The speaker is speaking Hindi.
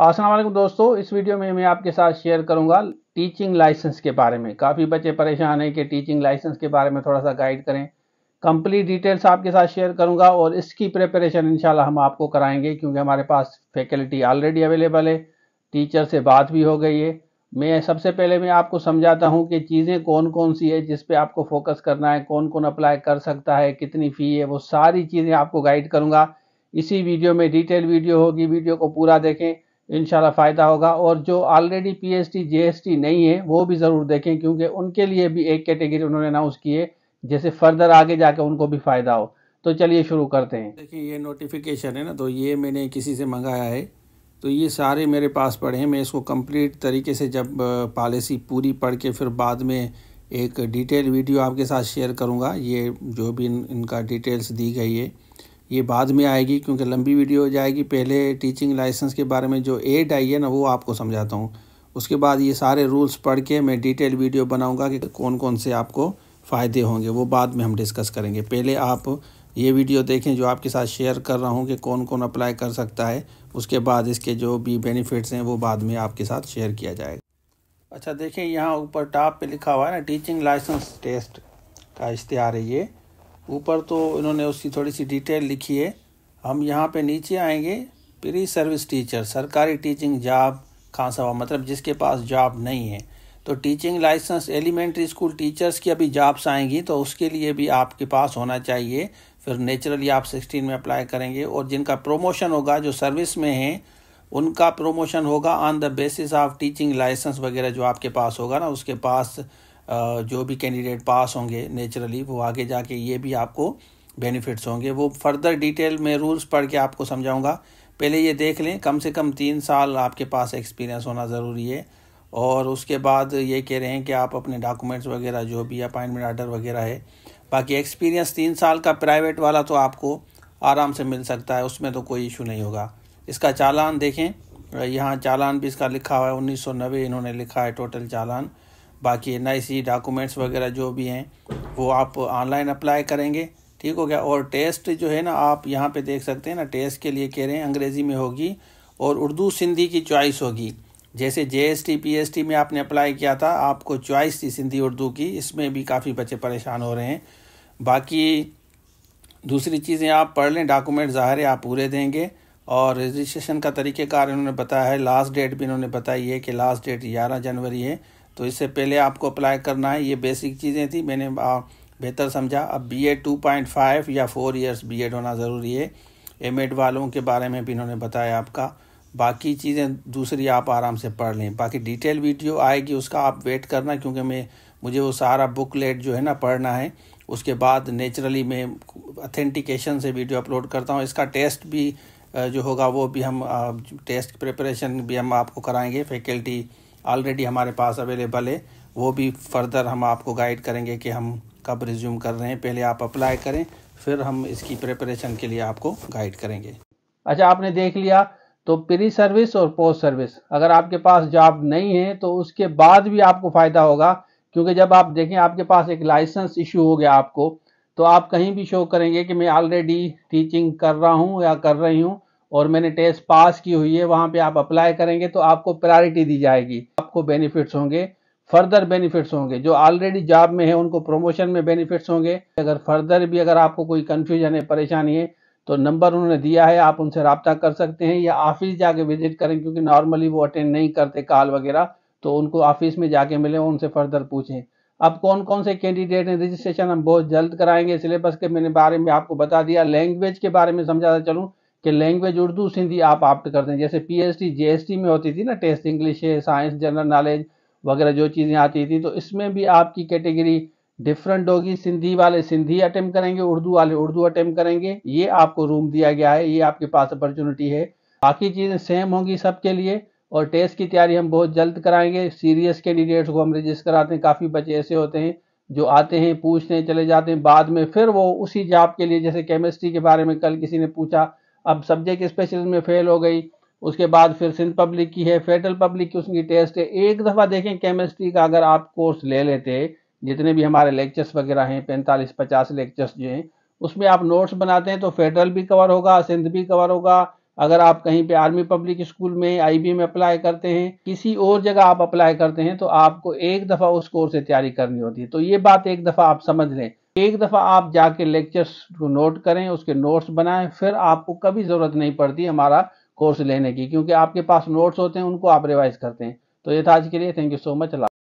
असलम दोस्तों इस वीडियो में मैं आपके साथ शेयर करूंगा टीचिंग लाइसेंस के बारे में काफ़ी बच्चे परेशान हैं कि टीचिंग लाइसेंस के बारे में थोड़ा सा गाइड करें कंप्लीट डिटेल्स आपके साथ शेयर करूंगा और इसकी प्रिपरेशन इंशाल्लाह हम आपको कराएंगे क्योंकि हमारे पास फैकल्टी ऑलरेडी अवेलेबल है टीचर से बात भी हो गई है मैं सबसे पहले मैं आपको समझाता हूँ कि चीज़ें कौन कौन सी है जिस आपको फोकस करना है कौन कौन अप्लाई कर सकता है कितनी फ़ी है वो सारी चीज़ें आपको गाइड करूँगा इसी वीडियो में डिटेल वीडियो होगी वीडियो को पूरा देखें इन फ़ायदा होगा और जो ऑलरेडी पीएसटी जीएसटी नहीं है वो भी ज़रूर देखें क्योंकि उनके लिए भी एक कैटेगरी उन्होंने अनाउंस की है जैसे फर्दर आगे कर उनको भी फ़ायदा हो तो चलिए शुरू करते हैं देखिए ये नोटिफिकेशन है ना तो ये मैंने किसी से मंगाया है तो ये सारे मेरे पास पड़े हैं मैं इसको कम्प्लीट तरीके से जब पॉलिसी पूरी पढ़ के फिर बाद में एक डिटेल वीडियो आपके साथ शेयर करूँगा ये जो भी इन, इनका डिटेल्स दी गई है ये बाद में आएगी क्योंकि लंबी वीडियो हो जाएगी पहले टीचिंग लाइसेंस के बारे में जो एड आई है ना वो आपको समझाता हूँ उसके बाद ये सारे रूल्स पढ़ के मैं डिटेल वीडियो बनाऊँगा कि कौन कौन से आपको फ़ायदे होंगे वो बाद में हम डिस्कस करेंगे पहले आप ये वीडियो देखें जो आपके साथ शेयर कर रहा हूँ कि कौन कौन अप्लाई कर सकता है उसके बाद इसके जो भी बेनिफिट्स हैं वो बाद में आपके साथ शेयर किया जाएगा अच्छा देखें यहाँ ऊपर टॉप पे लिखा हुआ है ना टीचिंग लाइसेंस टेस्ट का इश्तहार है ये ऊपर तो इन्होंने उसकी थोड़ी सी डिटेल लिखी है हम यहाँ पे नीचे आएंगे प्री सर्विस टीचर सरकारी टीचिंग जॉब खासवा मतलब जिसके पास जॉब नहीं है तो teaching license elementary school teachers की अभी जॉब्स आएंगी तो उसके लिए भी आपके पास होना चाहिए फिर नेचुरली आप सिक्सटीन में अप्लाई करेंगे और जिनका प्रोमोशन होगा जो सर्विस में हैं उनका प्रोमोशन होगा on the basis of teaching license वगैरह जो आपके पास होगा ना उसके पास जो भी कैंडिडेट पास होंगे नेचुरली वो आगे जाके ये भी आपको बेनिफिट्स होंगे वो फर्दर डिटेल में रूल्स पढ़ के आपको समझाऊंगा पहले ये देख लें कम से कम तीन साल आपके पास एक्सपीरियंस होना ज़रूरी है और उसके बाद ये कह रहे हैं कि आप अपने डॉक्यूमेंट्स वगैरह जो भी अपॉइंटमेंट आर्डर वगैरह है बाकी एक्सपीरियंस तीन साल का प्राइवेट वाला तो आपको आराम से मिल सकता है उसमें तो कोई इशू नहीं होगा इसका चालान देखें यहाँ चालान भी इसका लिखा हुआ है उन्नीस इन्होंने लिखा है टोटल चालान बाकी एन डॉक्यूमेंट्स वगैरह जो भी हैं वो आप ऑनलाइन अप्लाई करेंगे ठीक हो गया और टेस्ट जो है ना आप यहाँ पे देख सकते हैं ना टेस्ट के लिए कह रहे हैं अंग्रेज़ी में होगी और उर्दू सिंधी की चॉइस होगी जैसे J S T P S T में आपने अप्लाई किया था आपको चॉइस थी सिंधी उर्दू की इसमें भी काफ़ी बच्चे परेशान हो रहे हैं बाकी दूसरी चीज़ें आप पढ़ लें डॉक्यूमेंट ज़ाहिर है आप पूरे देंगे और रजिस्ट्रेशन का तरीक़ेकार इन्होंने बताया है लास्ट डेट भी इन्होंने बताई है कि लास्ट डेट ग्यारह जनवरी है तो इससे पहले आपको अप्लाई करना है ये बेसिक चीज़ें थी मैंने बेहतर समझा अब B Ed two point five या फोर ईयर्स बी एड होना ज़रूरी है एम एड वालों के बारे में भी इन्होंने बताया आपका बाकी चीज़ें दूसरी आप आराम से पढ़ लें बाकी डिटेल वीडियो आएगी उसका आप वेट करना क्योंकि मैं मुझे वो सारा बुकलेट जो है ना पढ़ना है उसके बाद नेचुरली मैं अथेंटिकेशन से वीडियो अपलोड करता हूँ इसका टेस्ट भी जो होगा वो भी हम टेस्ट प्रिपरेशन भी हम आपको कराएंगे फैकल्टी ऑलरेडी हमारे पास अवेलेबल है वो भी फर्दर हम आपको गाइड करेंगे कि हम कब रिज्यूम कर रहे हैं पहले आप अप्लाई करें फिर हम इसकी प्रिपरेशन के लिए आपको गाइड करेंगे अच्छा आपने देख लिया तो प्री सर्विस और पोस्ट सर्विस अगर आपके पास जॉब नहीं है तो उसके बाद भी आपको फ़ायदा होगा क्योंकि जब आप देखें आपके पास एक लाइसेंस इशू हो गया आपको तो आप कहीं भी शो करेंगे कि मैं ऑलरेडी टीचिंग कर रहा हूँ या कर रही हूँ और मैंने टेस्ट पास की हुई है वहाँ पे आप अप्लाई करेंगे तो आपको प्रायोरिटी दी जाएगी आपको बेनिफिट्स होंगे फर्दर बेनिफिट्स होंगे जो ऑलरेडी जॉब में है उनको प्रमोशन में बेनिफिट्स होंगे अगर फर्दर भी अगर आपको कोई कन्फ्यूजन है परेशानी है तो नंबर उन्होंने दिया है आप उनसे रबता कर सकते हैं या ऑफिस जाके विजिट करें क्योंकि नॉर्मली वो अटेंड नहीं करते कॉल वगैरह तो उनको ऑफिस में जाके मिलें उनसे फर्दर पूछें अब कौन कौन से कैंडिडेट हैं रजिस्ट्रेशन हम बहुत जल्द कराएंगे सिलेबस के मैंने बारे में आपको बता दिया लैंग्वेज के बारे में समझाता चलूँ कि लैंग्वेज उर्दू सिंधी आप ऑप्ट कर दें जैसे पीएचडी जीएसटी में होती थी ना टेस्ट इंग्लिश है साइंस जनरल नॉलेज वगैरह जो चीज़ें आती थी तो इसमें भी आपकी कैटेगरी डिफरेंट होगी सिंधी वाले सिंधी अटैम्प्ट करेंगे उर्दू वाले उर्दू अटैम्प्ट करेंगे ये आपको रूम दिया गया है ये आपके पास अपॉर्चुनिटी है बाकी चीज़ें सेम होंगी सबके लिए और टेस्ट की तैयारी हम बहुत जल्द कराएंगे सीरियस कैंडिडेट्स को हम रजिस्टर कराते हैं काफ़ी बच्चे ऐसे होते हैं जो आते हैं पूछते हैं चले जाते हैं बाद में फिर वो उसी जॉब के लिए जैसे केमिस्ट्री के बारे में कल किसी ने पूछा अब सब्जेक्ट स्पेशल में फेल हो गई उसके बाद फिर सिंध पब्लिक की है फेडरल पब्लिक की उसकी टेस्ट है एक दफ़ा देखें केमिस्ट्री का अगर आप कोर्स ले लेते जितने भी हमारे लेक्चर्स वगैरह हैं पैंतालीस पचास लेक्चर्स जो हैं उसमें आप नोट्स बनाते हैं तो फेडरल भी कवर होगा सिंध भी कवर होगा अगर आप कहीं पे आर्मी पब्लिक स्कूल में आईबी में अप्लाई करते हैं किसी और जगह आप अप्लाई करते हैं तो आपको एक दफ़ा उस कोर्स से तैयारी करनी होती है तो ये बात एक दफ़ा आप समझ लें एक दफ़ा आप जाके लेक्चर्स को नोट करें उसके नोट्स बनाएं फिर आपको कभी ज़रूरत नहीं पड़ती हमारा कोर्स लेने की क्योंकि आपके पास नोट्स होते हैं उनको आप रिवाइज करते हैं तो ये था आज के लिए थैंक यू सो मच